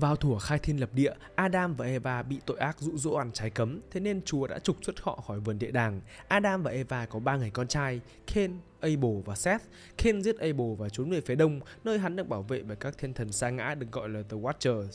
Vào thủa khai thiên lập địa, Adam và Eva bị tội ác dụ dỗ ăn trái cấm, thế nên Chúa đã trục xuất họ khỏi vườn địa đàng. Adam và Eva có ba người con trai, Cain, Abel và Seth. Cain giết Abel và trốn về phía đông, nơi hắn được bảo vệ bởi các thiên thần sa ngã được gọi là The Watchers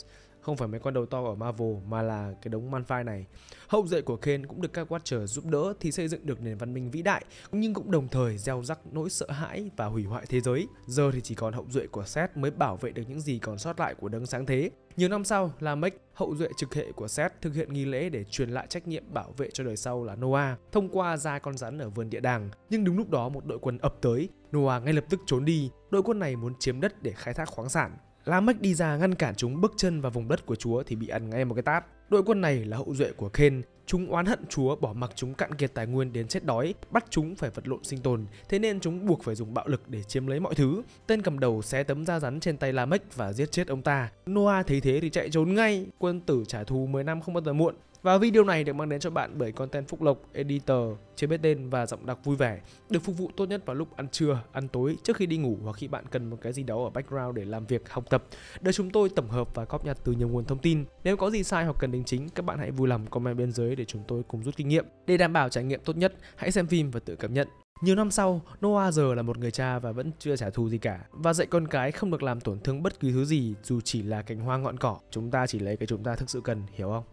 không phải mấy con đầu to ở Marvel mà là cái đống Malphite này. Hậu duệ của Kane cũng được các Watcher giúp đỡ thì xây dựng được nền văn minh vĩ đại, nhưng cũng đồng thời gieo rắc nỗi sợ hãi và hủy hoại thế giới. Giờ thì chỉ còn hậu duệ của Seth mới bảo vệ được những gì còn sót lại của đấng sáng thế. Nhiều năm sau, Lamech, hậu duệ trực hệ của Seth, thực hiện nghi lễ để truyền lại trách nhiệm bảo vệ cho đời sau là Noah thông qua da con rắn ở vườn địa đàng. Nhưng đúng lúc đó một đội quân ập tới, Noah ngay lập tức trốn đi. Đội quân này muốn chiếm đất để khai thác khoáng sản. Lamech đi ra ngăn cản chúng bước chân vào vùng đất của Chúa thì bị ăn ngay một cái tát. Đội quân này là hậu duệ của Ken, chúng oán hận Chúa bỏ mặc chúng cạn kiệt tài nguyên đến chết đói, bắt chúng phải vật lộn sinh tồn, thế nên chúng buộc phải dùng bạo lực để chiếm lấy mọi thứ. Tên cầm đầu xé tấm da rắn trên tay Lamech và giết chết ông ta. Noah thấy thế thì chạy trốn ngay, quân tử trả thù 10 năm không bao giờ muộn. Và video này được mang đến cho bạn bởi content Phúc Lộc, editor, chế biết tên và giọng đọc vui vẻ, được phục vụ tốt nhất vào lúc ăn trưa, ăn tối, trước khi đi ngủ hoặc khi bạn cần một cái gì đó ở background để làm việc, học tập. Để chúng tôi tổng hợp và cóp nhặt từ nhiều nguồn thông tin. Nếu có gì sai hoặc cần đính chính, các bạn hãy vui lòng comment bên dưới để chúng tôi cùng rút kinh nghiệm. Để đảm bảo trải nghiệm tốt nhất, hãy xem phim và tự cảm nhận. Nhiều năm sau, Noah giờ là một người cha và vẫn chưa trả thù gì cả và dạy con cái không được làm tổn thương bất cứ thứ gì dù chỉ là cành hoa ngọn cỏ. Chúng ta chỉ lấy cái chúng ta thực sự cần, hiểu không?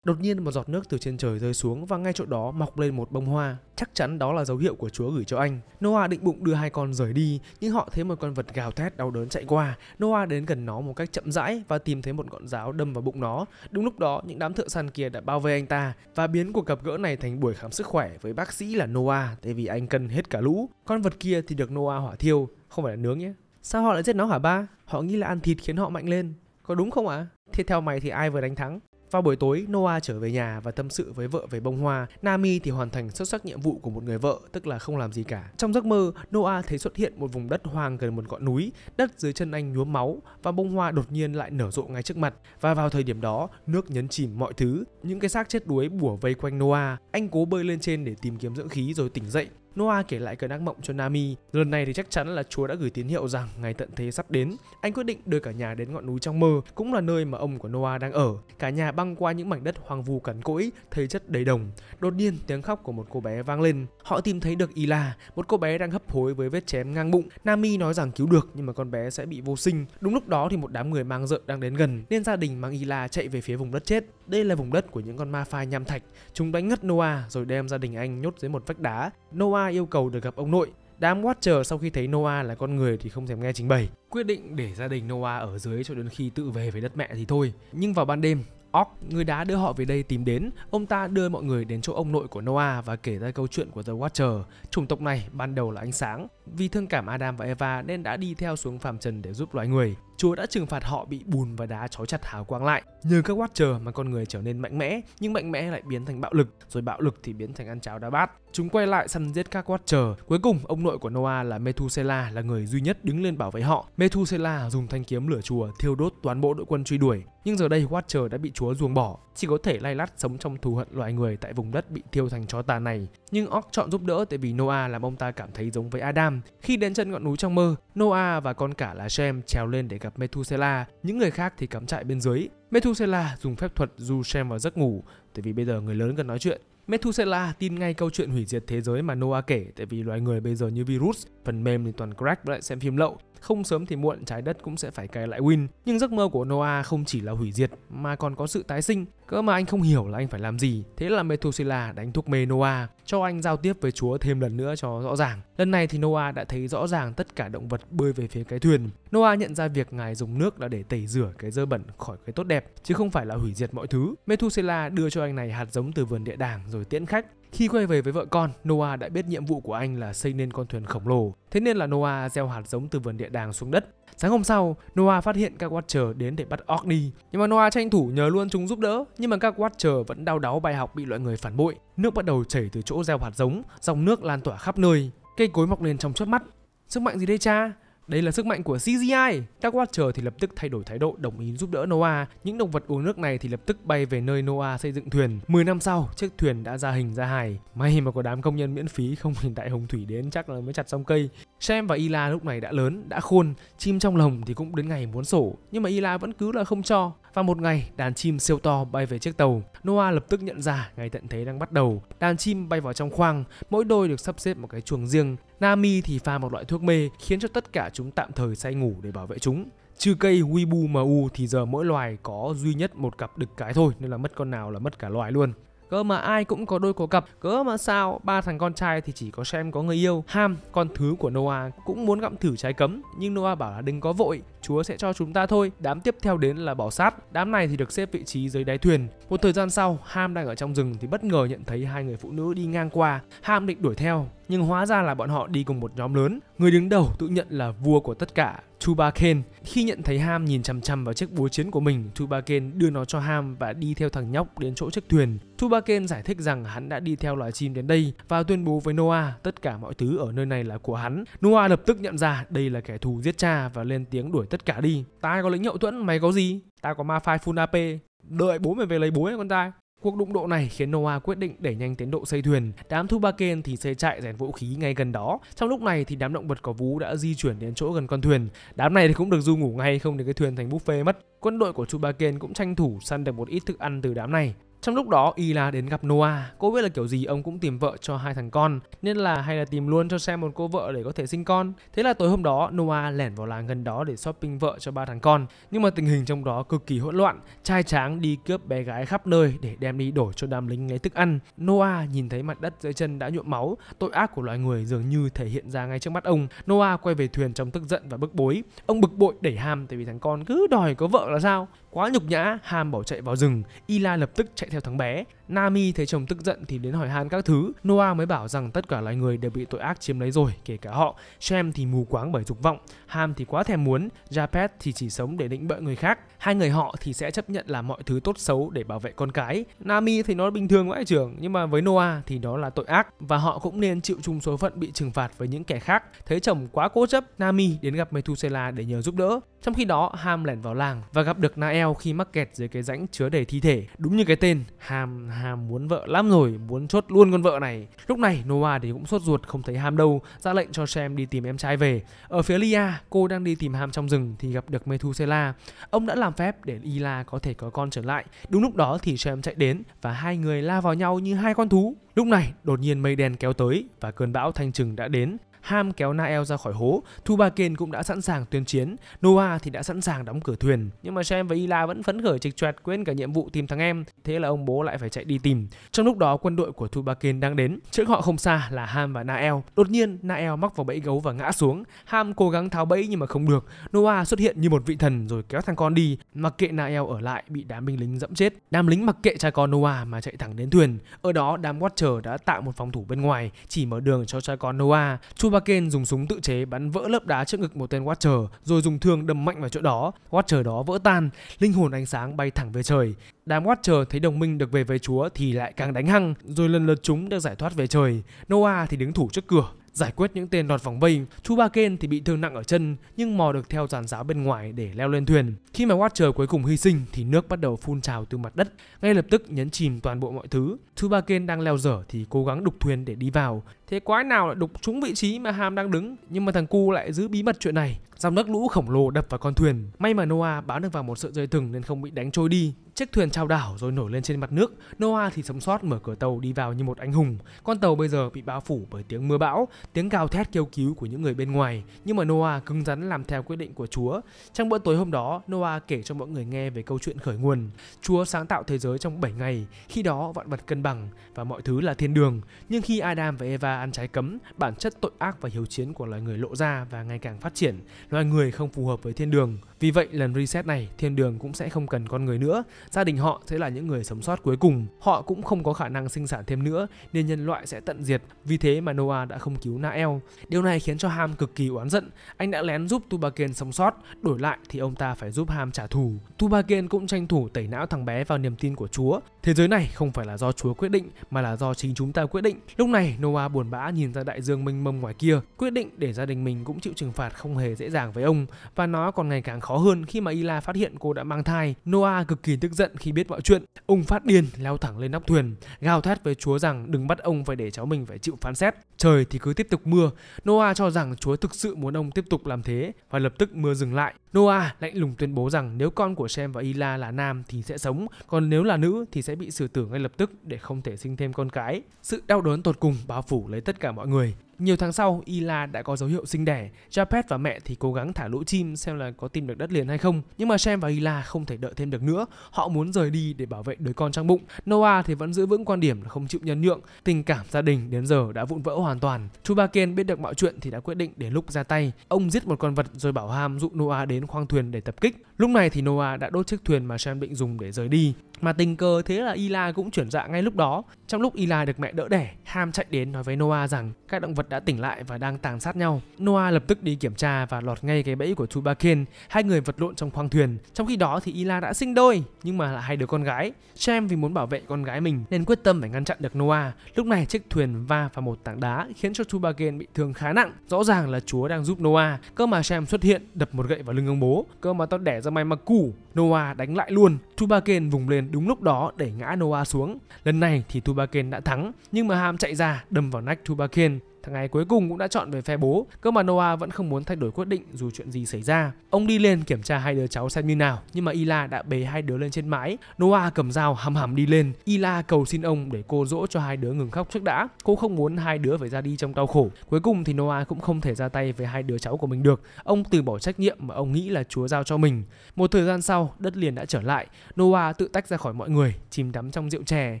Đột nhiên một giọt nước từ trên trời rơi xuống và ngay chỗ đó mọc lên một bông hoa. Chắc chắn đó là dấu hiệu của Chúa gửi cho anh. Noah định bụng đưa hai con rời đi, nhưng họ thấy một con vật gào thét đau đớn chạy qua. Noah đến gần nó một cách chậm rãi và tìm thấy một ngọn giáo đâm vào bụng nó. Đúng lúc đó, những đám thợ săn kia đã bao vây anh ta và biến cuộc gặp gỡ này thành buổi khám sức khỏe với bác sĩ là Noah, tại vì anh cần hết cả lũ. Con vật kia thì được Noah hỏa thiêu, không phải là nướng nhé. Sao họ lại giết nó hả ba? Họ nghĩ là ăn thịt khiến họ mạnh lên. Có đúng không ạ? À? Thế theo mày thì ai vừa đánh thắng? Vào buổi tối, Noah trở về nhà và tâm sự với vợ về bông hoa. Nami thì hoàn thành xuất sắc nhiệm vụ của một người vợ, tức là không làm gì cả. Trong giấc mơ, Noah thấy xuất hiện một vùng đất hoang gần một ngọn núi, đất dưới chân anh nhuốm máu và bông hoa đột nhiên lại nở rộ ngay trước mặt. Và vào thời điểm đó, nước nhấn chìm mọi thứ, những cái xác chết đuối bủa vây quanh Noah. Anh cố bơi lên trên để tìm kiếm dưỡng khí rồi tỉnh dậy Noah kể lại cơn ác mộng cho Nami. Lần này thì chắc chắn là Chúa đã gửi tín hiệu rằng ngày tận thế sắp đến. Anh quyết định đưa cả nhà đến ngọn núi trong mơ, cũng là nơi mà ông của Noah đang ở. Cả nhà băng qua những mảnh đất hoang vu cằn cỗi, thấy chất đầy đồng. Đột nhiên tiếng khóc của một cô bé vang lên. Họ tìm thấy được Ila, một cô bé đang hấp hối với vết chém ngang bụng. Nami nói rằng cứu được nhưng mà con bé sẽ bị vô sinh. Đúng lúc đó thì một đám người mang rợn đang đến gần nên gia đình mang Ila chạy về phía vùng đất chết. Đây là vùng đất của những con ma phai nham thạch. Chúng đánh ngất Noah rồi đem gia đình anh nhốt dưới một vách đá. Noah Noah yêu cầu được gặp ông nội. Đám Watcher sau khi thấy Noah là con người thì không thèm nghe trình bày, quyết định để gia đình Noah ở dưới cho đến khi tự về với đất mẹ thì thôi. Nhưng vào ban đêm, Orc, người đã đưa họ về đây tìm đến, ông ta đưa mọi người đến chỗ ông nội của Noah và kể ra câu chuyện của The Watcher. Chủng tộc này ban đầu là ánh sáng, vì thương cảm Adam và Eva nên đã đi theo xuống phàm trần để giúp loài người. Chúa đã trừng phạt họ bị bùn và đá trói chặt hào quang lại. Nhờ các watcher mà con người trở nên mạnh mẽ, nhưng mạnh mẽ lại biến thành bạo lực, rồi bạo lực thì biến thành ăn cháo đá bát. Chúng quay lại săn giết các watcher. Cuối cùng, ông nội của Noah là Methuselah là người duy nhất đứng lên bảo vệ họ. Methuselah dùng thanh kiếm lửa chùa thiêu đốt toàn bộ đội quân truy đuổi. Nhưng giờ đây Watcher đã bị Chúa ruồng bỏ, chỉ có thể lay lắt sống trong thù hận loài người tại vùng đất bị thiêu thành chó tàn này. Nhưng Orc chọn giúp đỡ tại vì Noah làm ông ta cảm thấy giống với Adam. Khi đến chân ngọn núi trong mơ, Noah và con cả là Shem trèo lên để gặp Methuselah, những người khác thì cắm trại bên dưới. Methuselah dùng phép thuật du xem vào giấc ngủ, tại vì bây giờ người lớn cần nói chuyện. Methuselah tin ngay câu chuyện hủy diệt thế giới mà Noah kể tại vì loài người bây giờ như virus, phần mềm thì toàn crack và lại xem phim lậu, không sớm thì muộn trái đất cũng sẽ phải cài lại Win. Nhưng giấc mơ của Noah không chỉ là hủy diệt mà còn có sự tái sinh cơ mà anh không hiểu là anh phải làm gì Thế là Methuselah đánh thuốc mê Noah Cho anh giao tiếp với Chúa thêm lần nữa cho rõ ràng Lần này thì Noah đã thấy rõ ràng tất cả động vật bơi về phía cái thuyền Noah nhận ra việc ngài dùng nước là để tẩy rửa cái dơ bẩn khỏi cái tốt đẹp Chứ không phải là hủy diệt mọi thứ Methuselah đưa cho anh này hạt giống từ vườn địa đàng rồi tiễn khách khi quay về với vợ con, Noah đã biết nhiệm vụ của anh là xây nên con thuyền khổng lồ. Thế nên là Noah gieo hạt giống từ vườn địa đàng xuống đất. Sáng hôm sau, Noah phát hiện các Watcher đến để bắt Orkney. Nhưng mà Noah tranh thủ nhờ luôn chúng giúp đỡ, nhưng mà các Watcher vẫn đau đáu bài học bị loại người phản bội. Nước bắt đầu chảy từ chỗ gieo hạt giống, dòng nước lan tỏa khắp nơi. Cây cối mọc lên trong chớp mắt. Sức mạnh gì đây cha? Đây là sức mạnh của CGI. Các Watcher thì lập tức thay đổi thái độ đồng ý giúp đỡ Noah. Những động vật uống nước này thì lập tức bay về nơi Noah xây dựng thuyền. 10 năm sau, chiếc thuyền đã ra hình ra hài. May mà có đám công nhân miễn phí không hình đại hồng thủy đến chắc là mới chặt xong cây. Sam và Ila lúc này đã lớn, đã khôn, chim trong lồng thì cũng đến ngày muốn sổ, nhưng mà Ila vẫn cứ là không cho. Và một ngày, đàn chim siêu to bay về chiếc tàu. Noah lập tức nhận ra ngày tận thế đang bắt đầu. Đàn chim bay vào trong khoang, mỗi đôi được sắp xếp một cái chuồng riêng. Nami thì pha một loại thuốc mê khiến cho tất cả chúng tạm thời say ngủ để bảo vệ chúng. Trừ cây Wibu MU thì giờ mỗi loài có duy nhất một cặp đực cái thôi nên là mất con nào là mất cả loài luôn. Cơ mà ai cũng có đôi có cặp Cớ mà sao ba thằng con trai thì chỉ có xem có người yêu Ham, con thứ của Noah cũng muốn gặm thử trái cấm Nhưng Noah bảo là đừng có vội Chúa sẽ cho chúng ta thôi Đám tiếp theo đến là bỏ sát Đám này thì được xếp vị trí dưới đáy thuyền Một thời gian sau Ham đang ở trong rừng thì bất ngờ nhận thấy hai người phụ nữ đi ngang qua Ham định đuổi theo nhưng hóa ra là bọn họ đi cùng một nhóm lớn. Người đứng đầu tự nhận là vua của tất cả, Tubaken. Khi nhận thấy Ham nhìn chằm chằm vào chiếc búa chiến của mình, Tubaken đưa nó cho Ham và đi theo thằng nhóc đến chỗ chiếc thuyền. Tubaken giải thích rằng hắn đã đi theo loài chim đến đây và tuyên bố với Noah tất cả mọi thứ ở nơi này là của hắn. Noah lập tức nhận ra đây là kẻ thù giết cha và lên tiếng đuổi tất cả đi. Ta có lĩnh nhậu thuẫn, mày có gì? Ta có ma phai full AP. Đợi bố mày về lấy bố ấy con trai. Cuộc đụng độ này khiến Noah quyết định đẩy nhanh tiến độ xây thuyền, đám Thubaken thì xây chạy rèn vũ khí ngay gần đó. Trong lúc này thì đám động vật có vú đã di chuyển đến chỗ gần con thuyền. Đám này thì cũng được du ngủ ngay không để cái thuyền thành buffet mất. Quân đội của Thubaken cũng tranh thủ săn được một ít thức ăn từ đám này. Trong lúc đó Ila đến gặp Noah, cô biết là kiểu gì ông cũng tìm vợ cho hai thằng con, nên là hay là tìm luôn cho xem một cô vợ để có thể sinh con. Thế là tối hôm đó Noah lẻn vào làng gần đó để shopping vợ cho ba thằng con, nhưng mà tình hình trong đó cực kỳ hỗn loạn, trai tráng đi cướp bé gái khắp nơi để đem đi đổi cho đám lính lấy thức ăn. Noah nhìn thấy mặt đất dưới chân đã nhuộm máu, tội ác của loài người dường như thể hiện ra ngay trước mắt ông. Noah quay về thuyền trong tức giận và bức bối. Ông bực bội đẩy ham tại vì thằng con cứ đòi có vợ là sao? Quá nhục nhã, Ham bỏ chạy vào rừng, Ila lập tức chạy theo thằng bé. Nami thấy chồng tức giận thì đến hỏi han các thứ. Noah mới bảo rằng tất cả loài người đều bị tội ác chiếm lấy rồi, kể cả họ. Shem thì mù quáng bởi dục vọng, Ham thì quá thèm muốn, Japet thì chỉ sống để định bợ người khác. Hai người họ thì sẽ chấp nhận là mọi thứ tốt xấu để bảo vệ con cái. Nami thì nó bình thường vãi trưởng, nhưng mà với Noah thì đó là tội ác và họ cũng nên chịu chung số phận bị trừng phạt với những kẻ khác. Thấy chồng quá cố chấp, Nami đến gặp Methuselah để nhờ giúp đỡ. Trong khi đó, Ham lẻn vào làng và gặp được Nael khi mắc kẹt dưới cái rãnh chứa đầy thi thể. Đúng như cái tên, Ham Ham muốn vợ lắm rồi, muốn chốt luôn con vợ này. Lúc này Noah thì cũng sốt ruột không thấy Ham đâu, ra lệnh cho Sam đi tìm em trai về. Ở phía Lia, cô đang đi tìm Ham trong rừng thì gặp được Methuselah. Ông đã làm phép để Ila có thể có con trở lại. Đúng lúc đó thì Sam chạy đến và hai người la vào nhau như hai con thú. Lúc này, đột nhiên mây đen kéo tới và cơn bão thanh trừng đã đến. Ham kéo Nael ra khỏi hố, Thu Thubakin cũng đã sẵn sàng tuyên chiến, Noah thì đã sẵn sàng đóng cửa thuyền. Nhưng mà Shem và Ila vẫn phấn khởi trịch choẹt quên cả nhiệm vụ tìm thằng em, thế là ông bố lại phải chạy đi tìm. Trong lúc đó quân đội của Thu Thubakin đang đến, trước họ không xa là Ham và Nael. Đột nhiên Nael mắc vào bẫy gấu và ngã xuống, Ham cố gắng tháo bẫy nhưng mà không được. Noah xuất hiện như một vị thần rồi kéo thằng con đi, mặc kệ Nael ở lại bị đám binh lính dẫm chết. Đám lính mặc kệ cha con Noah mà chạy thẳng đến thuyền. Ở đó đám Watcher đã tạo một phòng thủ bên ngoài, chỉ mở đường cho cha con Noah. Chuba Bakken dùng súng tự chế bắn vỡ lớp đá trước ngực một tên Watcher rồi dùng thương đâm mạnh vào chỗ đó. Watcher đó vỡ tan, linh hồn ánh sáng bay thẳng về trời. Đám Watcher thấy đồng minh được về với Chúa thì lại càng đánh hăng, rồi lần lượt chúng được giải thoát về trời. Noah thì đứng thủ trước cửa. Giải quyết những tên lọt vòng vây, chú Ba Ken thì bị thương nặng ở chân nhưng mò được theo giàn giáo bên ngoài để leo lên thuyền. Khi mà Watcher cuối cùng hy sinh thì nước bắt đầu phun trào từ mặt đất, ngay lập tức nhấn chìm toàn bộ mọi thứ. Chú Ba Ken đang leo dở thì cố gắng đục thuyền để đi vào. Thế quái nào lại đục trúng vị trí mà Ham đang đứng, nhưng mà thằng cu lại giữ bí mật chuyện này. Dòng nước lũ khổng lồ đập vào con thuyền. May mà Noah bám được vào một sợi dây thừng nên không bị đánh trôi đi. Chiếc thuyền trao đảo rồi nổi lên trên mặt nước. Noah thì sống sót mở cửa tàu đi vào như một anh hùng. Con tàu bây giờ bị bao phủ bởi tiếng mưa bão, tiếng gào thét kêu cứu của những người bên ngoài. Nhưng mà Noah cứng rắn làm theo quyết định của Chúa. Trong bữa tối hôm đó, Noah kể cho mọi người nghe về câu chuyện khởi nguồn. Chúa sáng tạo thế giới trong 7 ngày. Khi đó vạn vật cân bằng và mọi thứ là thiên đường. Nhưng khi Adam và Eva ăn trái cấm, bản chất tội ác và hiếu chiến của loài người lộ ra và ngày càng phát triển loài người không phù hợp với thiên đường vì vậy lần reset này thiên đường cũng sẽ không cần con người nữa, gia đình họ sẽ là những người sống sót cuối cùng. Họ cũng không có khả năng sinh sản thêm nữa nên nhân loại sẽ tận diệt. Vì thế mà Noah đã không cứu Nael. Điều này khiến cho Ham cực kỳ oán giận. Anh đã lén giúp Tubaken sống sót, đổi lại thì ông ta phải giúp Ham trả thù. Tubaken cũng tranh thủ tẩy não thằng bé vào niềm tin của Chúa. Thế giới này không phải là do Chúa quyết định mà là do chính chúng ta quyết định. Lúc này Noah buồn bã nhìn ra đại dương mênh mông ngoài kia, quyết định để gia đình mình cũng chịu trừng phạt không hề dễ dàng với ông và nó còn ngày càng khó hơn khi mà Ila phát hiện cô đã mang thai. Noah cực kỳ tức giận khi biết mọi chuyện. Ông phát điên leo thẳng lên nóc thuyền, gào thét với Chúa rằng đừng bắt ông phải để cháu mình phải chịu phán xét. Trời thì cứ tiếp tục mưa. Noah cho rằng Chúa thực sự muốn ông tiếp tục làm thế và lập tức mưa dừng lại. Noah lạnh lùng tuyên bố rằng nếu con của Shem và Ila là nam thì sẽ sống, còn nếu là nữ thì sẽ bị xử tử ngay lập tức để không thể sinh thêm con cái. Sự đau đớn tột cùng bao phủ lấy tất cả mọi người. Nhiều tháng sau, Ila đã có dấu hiệu sinh đẻ. Japet và mẹ thì cố gắng thả lũ chim xem là có tìm được đất liền hay không. Nhưng mà Shem và Ila không thể đợi thêm được nữa. Họ muốn rời đi để bảo vệ đứa con trong bụng. Noah thì vẫn giữ vững quan điểm là không chịu nhân nhượng. Tình cảm gia đình đến giờ đã vụn vỡ hoàn toàn. Chubaken biết được mọi chuyện thì đã quyết định để lúc ra tay. Ông giết một con vật rồi bảo Ham dụ Noah đến khoang thuyền để tập kích. Lúc này thì Noah đã đốt chiếc thuyền mà Shem định dùng để rời đi. Mà tình cờ thế là Ila cũng chuyển dạ ngay lúc đó. Trong lúc Eli được mẹ đỡ đẻ, Ham chạy đến nói với Noah rằng các động vật đã tỉnh lại và đang tàn sát nhau. Noah lập tức đi kiểm tra và lọt ngay cái bẫy của Chubakin. Hai người vật lộn trong khoang thuyền. Trong khi đó thì Eli đã sinh đôi, nhưng mà là hai đứa con gái. Sam vì muốn bảo vệ con gái mình nên quyết tâm phải ngăn chặn được Noah. Lúc này chiếc thuyền va vào một tảng đá khiến cho Chubakin bị thương khá nặng. Rõ ràng là Chúa đang giúp Noah. Cơ mà Sam xuất hiện đập một gậy vào lưng ông bố. Cơ mà tao đẻ ra mày mà củ Noah đánh lại luôn. Tubaken vùng lên đúng lúc đó để ngã Noah xuống. Lần này thì Tubaken đã thắng, nhưng mà Ham chạy ra đâm vào nách Tubaken. Thằng ấy cuối cùng cũng đã chọn về phe bố, cơ mà Noah vẫn không muốn thay đổi quyết định dù chuyện gì xảy ra. Ông đi lên kiểm tra hai đứa cháu xem như nào, nhưng mà Ila đã bế hai đứa lên trên mái. Noah cầm dao hầm hầm đi lên. Ila cầu xin ông để cô dỗ cho hai đứa ngừng khóc trước đã. Cô không muốn hai đứa phải ra đi trong đau khổ. Cuối cùng thì Noah cũng không thể ra tay với hai đứa cháu của mình được. Ông từ bỏ trách nhiệm mà ông nghĩ là Chúa giao cho mình. Một thời gian sau, đất liền đã trở lại. Noah tự tách ra khỏi mọi người, chìm đắm trong rượu chè.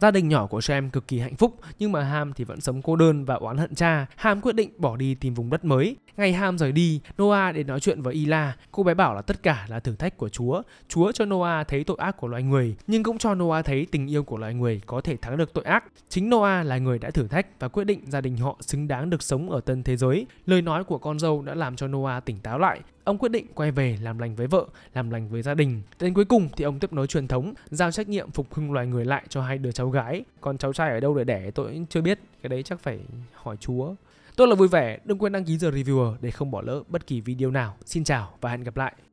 Gia đình nhỏ của Shem cực kỳ hạnh phúc, nhưng mà Ham thì vẫn sống cô đơn và oán hận cha Ham quyết định bỏ đi tìm vùng đất mới. Ngày Ham rời đi, Noah để nói chuyện với Ila. Cô bé bảo là tất cả là thử thách của Chúa. Chúa cho Noah thấy tội ác của loài người, nhưng cũng cho Noah thấy tình yêu của loài người có thể thắng được tội ác. Chính Noah là người đã thử thách và quyết định gia đình họ xứng đáng được sống ở tân thế giới. Lời nói của con dâu đã làm cho Noah tỉnh táo lại. Ông quyết định quay về làm lành với vợ, làm lành với gia đình. Đến cuối cùng thì ông tiếp nối truyền thống, giao trách nhiệm phục hưng loài người lại cho hai đứa cháu gái. Còn cháu trai ở đâu để đẻ tôi chưa biết, cái đấy chắc phải hỏi Chúa Tôi là Vui Vẻ, đừng quên đăng ký giờ Reviewer để không bỏ lỡ bất kỳ video nào. Xin chào và hẹn gặp lại.